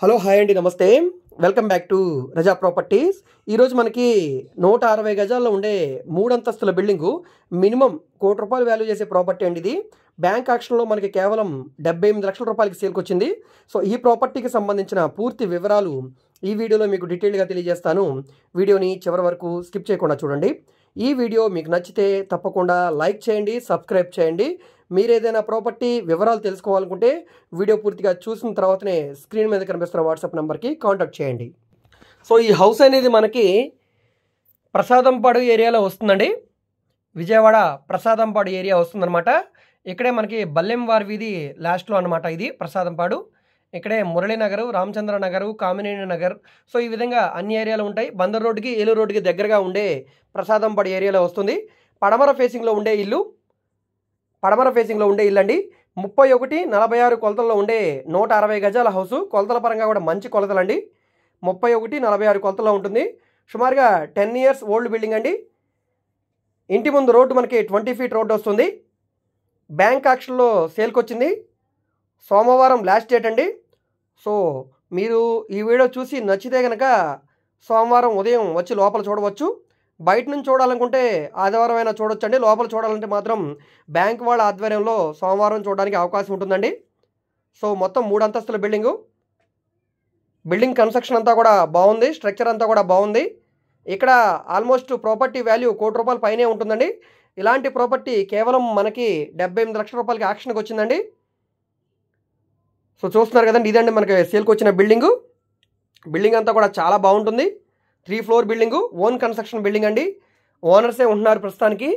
hello hi అండి నమస్తే welcome back to Raza properties ఈరోజు మనకి నూట అరవై గజాల్లో ఉండే మూడంతస్తుల బిల్డింగు మినిమం కోటి రూపాయలు వాల్యూ చేసే ప్రాపర్టీ అండి ఇది బ్యాంక్ ఆక్షన్లో మనకి కేవలం డెబ్బై ఎనిమిది లక్షల రూపాయలకి సేల్కి వచ్చింది సో ఈ ప్రాపర్టీకి సంబంధించిన పూర్తి వివరాలు ఈ వీడియోలో మీకు డీటెయిల్గా తెలియజేస్తాను వీడియోని చివరి వరకు స్కిప్ చేయకుండా చూడండి ఈ వీడియో మీకు నచ్చితే తప్పకుండా లైక్ చేయండి సబ్స్క్రైబ్ చేయండి మీరు ఏదైనా ప్రాపర్టీ వివరాలు తెలుసుకోవాలనుకుంటే వీడియో పూర్తిగా చూసిన తర్వాతనే స్క్రీన్ మీద కనిపిస్తున్న వాట్సాప్ నెంబర్కి కాంటాక్ట్ చేయండి సో ఈ హౌస్ అనేది మనకి ప్రసాదంపాడు ఏరియాలో వస్తుందండి విజయవాడ ప్రసాదంపాడు ఏరియా వస్తుందన్నమాట ఇక్కడే మనకి బల్లెంవార్ వీధి లాస్ట్లో అనమాట ఇది ప్రసాదంపాడు ఇక్కడే నగరు రామచంద్ర నగరు కామినేని నగర్ సో ఈ విధంగా అన్ని ఏరియాలు ఉంటాయి బందర్ రోడ్డుకి ఏలూరు రోడ్డుకి దగ్గరగా ఉండే ప్రసాదంపడి ఏరియాలో వస్తుంది పడమర ఫేసింగ్లో ఉండే ఇల్లు పడమర ఫేసింగ్లో ఉండే ఇల్లు అండి ముప్పై ఒకటి నలభై ఆరు కొలతల్లో ఉండే నూట అరవై గజాల హౌస్ కొలతల పరంగా కూడా మంచి కొలతలు అండి ముప్పై ఒకటి నలభై ఆరు కొలతలో ఉంటుంది సుమారుగా టెన్ ఇయర్స్ ఓల్డ్ బిల్డింగ్ అండి ఇంటి ముందు రోడ్డు మనకి ట్వంటీ ఫీట్ రోడ్డు వస్తుంది బ్యాంక్ ఆక్షన్లో సేల్కి వచ్చింది సోమవారం లాస్ట్ డేట్ అండి సో మీరు ఈ వీడియో చూసి నచ్చితే కనుక సోమవారం ఉదయం వచ్చి లోపల చూడవచ్చు బయట నుంచి చూడాలనుకుంటే ఆదివారం అయినా చూడొచ్చండి లోపల చూడాలంటే మాత్రం బ్యాంక్ వాళ్ళ ఆధ్వర్యంలో సోమవారం చూడడానికి అవకాశం ఉంటుందండి సో మొత్తం మూడు అంతస్తుల బిల్డింగు బిల్డింగ్ కన్స్ట్రక్షన్ అంతా కూడా బాగుంది స్ట్రక్చర్ అంతా కూడా బాగుంది ఇక్కడ ఆల్మోస్ట్ ప్రాపర్టీ వాల్యూ కోటి రూపాయల పైనే ఉంటుందండి ఇలాంటి ప్రాపర్టీ కేవలం మనకి డెబ్బై ఎనిమిది లక్షల రూపాయలకి యాక్షన్కి వచ్చిందండి సో చూస్తున్నారు కదండి ఇదండి మనకి సేల్కి వచ్చిన బిల్డింగు బిల్డింగ్ అంతా కూడా చాలా బాగుంటుంది three floor building own construction building అండి ఓనర్సే ఉంటున్నారు ప్రస్తుతానికి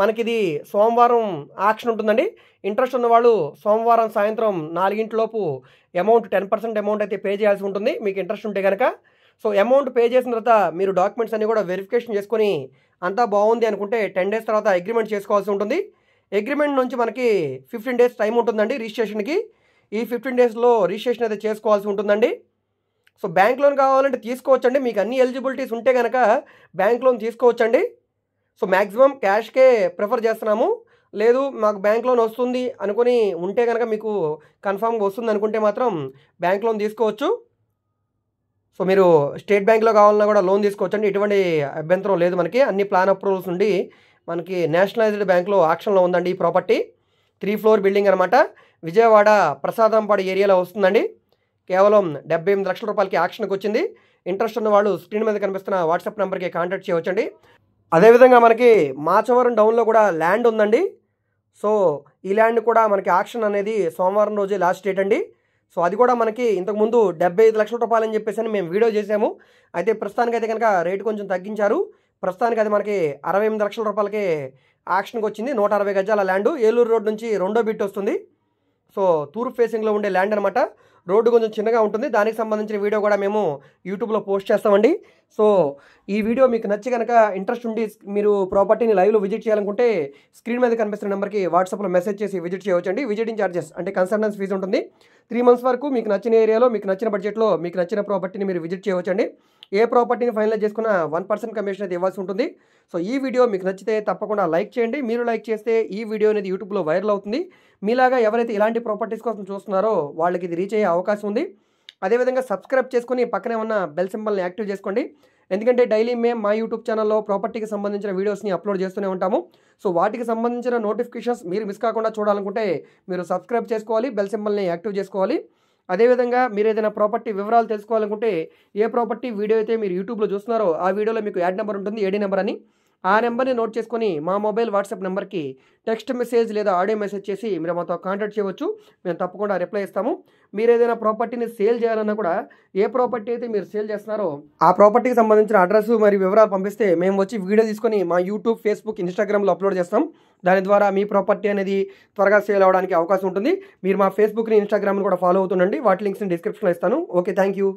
మనకిది సోమవారం ఆక్షన్ ఉంటుందండి ఇంట్రెస్ట్ ఉన్నవాళ్ళు సోమవారం సాయంత్రం నాలుగింటిలోపు అమౌంట్ టెన్ పర్సెంట్ అమౌంట్ అయితే పే చేయాల్సి ఉంటుంది మీకు ఇంట్రెస్ట్ ఉంటే కనుక సో అమౌంట్ పే చేసిన తర్వాత మీరు డాక్యుమెంట్స్ అన్నీ కూడా వెరిఫికేషన్ చేసుకొని అంతా బాగుంది అనుకుంటే టెన్ డేస్ తర్వాత అగ్రిమెంట్ చేసుకోవాల్సి ఉంటుంది అగ్రిమెంట్ నుంచి మనకి ఫిఫ్టీన్ డేస్ టైం ఉంటుందండి రిజిస్ట్రేషన్కి ఈ ఫిఫ్టీన్ డేస్లో రిజిస్ట్రేషన్ అయితే చేసుకోవాల్సి ఉంటుందండి సో బ్యాంక్ లోన్ కావాలంటే తీసుకోవచ్చండి మీకు అన్ని ఎలిజిబిలిటీస్ ఉంటే కనుక బ్యాంక్ లోన్ తీసుకోవచ్చండి సో మ్యాక్సిమం క్యాష్కే ప్రిఫర్ చేస్తున్నాము లేదు మాకు బ్యాంక్ లోన్ వస్తుంది అనుకుని ఉంటే కనుక మీకు కన్ఫామ్గా వస్తుంది అనుకుంటే మాత్రం బ్యాంక్ లోన్ తీసుకోవచ్చు సో మీరు స్టేట్ బ్యాంక్లో కావాలన్నా కూడా లోన్ తీసుకోవచ్చండి ఎటువంటి అభ్యంతరం లేదు మనకి అన్ని ప్లాన్ అప్రూవల్స్ ఉండి మనకి నేషనలైజ్డ్ బ్యాంక్లో ఆక్షన్లో ఉందండి ఈ ప్రాపర్టీ త్రీ ఫ్లోర్ బిల్డింగ్ అనమాట విజయవాడ ప్రసాదంపాడు ఏరియాలో వస్తుందండి కేవలం డెబ్బై ఎనిమిది లక్షల రూపాయలకి యాక్షన్కి వచ్చింది ఇంట్రెస్ట్ ఉన్న వాళ్ళు స్క్రీన్ మీద కనిపిస్తున్న వాట్సాప్ నెంబర్కి కాంటాక్ట్ చేయవచ్చండి అదేవిధంగా మనకి మాచవరం డౌన్లో కూడా ల్యాండ్ ఉందండి సో ఈ ల్యాండ్ కూడా మనకి యాక్షన్ అనేది సోమవారం రోజే లాస్ట్ డేట్ అండి సో అది కూడా మనకి ఇంతకుముందు డెబ్బై ఐదు లక్షల రూపాయలని చెప్పేసి అని మేము వీడియో చేసాము అయితే ప్రస్తుతానికి అయితే కనుక రేటు కొంచెం తగ్గించారు ప్రస్తుతానికి అది మనకి అరవై ఎనిమిది లక్షల రూపాయలకి యాక్షన్కి వచ్చింది నూట అరవై గజాల ల్యాండ్ ఏలూరు రోడ్ నుంచి రెండో బిట్ వస్తుంది సో తూర్పు ఫేసింగ్లో ఉండే ల్యాండ్ అనమాట రోడ్డు కొంచెం చిన్నగా ఉంటుంది దానికి సంబంధించిన వీడియో కూడా మేము యూట్యూబ్లో పోస్ట్ చేస్తామండి సో ఈ వీడియో మీకు నచ్చి కనుక ఇంట్రెస్ట్ ఉండి మీరు ప్రాపర్టీని లైవ్లో విజిట్ చేయాలనుకుంటే స్క్రీన్ మీద కనిపిస్తున్న నెంబర్కి వాట్సాప్లో మెసేజ్ చేసి విజిట్ చేయవచ్చండి విజిటింగ్ ఛార్జెస్ అంటే కన్సల్టెన్స్ ఫీజు ఉంటుంది త్రీ మంత్స్ వరకు మీకు నచ్చిన ఏరియాలో మీకు నచ్చిన బడ్జెట్లో మీకు నచ్చిన ప్రాపర్టీని మీరు విజిట్ చేయవచ్చండి ఏ ప్రాపర్టీని ఫైనలైజ్ చేసుకున్న వన్ పర్సెంట్ కమిషన్ అయితే ఇవ్వాల్సి ఉంటుంది సో ఈ వీడియో మీకు నచ్చితే తప్పకుండా లైక్ చేయండి మీరు లైక్ చేస్తే ఈ వీడియో అనేది యూట్యూబ్లో వైరల్ అవుతుంది మీలాగా ఎవరైతే ఇలాంటి ప్రాపర్టీస్ కోసం చూస్తున్నారో వాళ్ళకి ఇది రీచ్ అయ్యే అవకాశం ఉంది అదేవిధంగా సబ్స్క్రైబ్ చేసుకుని పక్కనే ఉన్న బెల్ సింబల్ని యాక్టివ్ చేసుకోండి ఎందుకంటే డైలీ మేము మా యూట్యూబ్ ఛానల్లో ప్రాపర్టీకి సంబంధించిన వీడియోస్ని అప్లోడ్ చేస్తూనే ఉంటాము సో వాటికి సంబంధించిన నోటిఫికేషన్స్ మీరు మిస్ కాకుండా చూడాలనుకుంటే మీరు సబ్స్క్రైబ్ చేసుకోవాలి బెల్ సింబల్ని యాక్టివ్ చేసుకోవాలి అదేవిధంగా మీరు ఏదైనా ప్రాపర్టీ వివరాలు తెలుసుకోవాలనుకుంటే ఏ ప్రాపర్టీ వీడియో అయితే మీరు యూట్యూబ్లో చూస్తున్నారో ఆ వీడియోలో మీకు యాడ్ నెంబర్ ఉంటుంది ఏడీ నెంబర్ అని ఆ నెంబర్ని నోట్ చేసుకొని మా మొబైల్ వాట్సాప్ నెంబర్కి టెక్స్ట్ మెసేజ్ లేదా ఆడియో మెసేజ్ చేసి మీరు మాతో కాంటాక్ట్ చేయవచ్చు మేము తప్పకుండా రిప్లై ఇస్తాము మీరు ఏదైనా ప్రాపర్టీని సేల్ చేయాలన్నా కూడా ఏ ప్రాపర్టీ అయితే మీరు సేల్ చేస్తున్నారో ఆ ప్రాపర్టీకి సంబంధించిన అడ్రస్ మరియు వివరాలు పంపిస్తే మేము వచ్చి వీడియో తీసుకొని మా యూట్యూబ్ ఫేస్బుక్ ఇన్స్టాగ్రామ్లో అప్లోడ్ చేస్తాం దాని ద్వారా మీ ప్రాపర్టీ అనేది త్వరగా సేల్ అవడానికి అవకాశం ఉంటుంది మీరు మా ఫేస్బుక్ని ఇన్స్టాగ్రామ్ని కూడా ఫాలో అవుతుండండి వాటి లింక్స్ని డిస్క్రిప్షన్లో ఇస్తాను ఓకే థ్యాంక్ యూ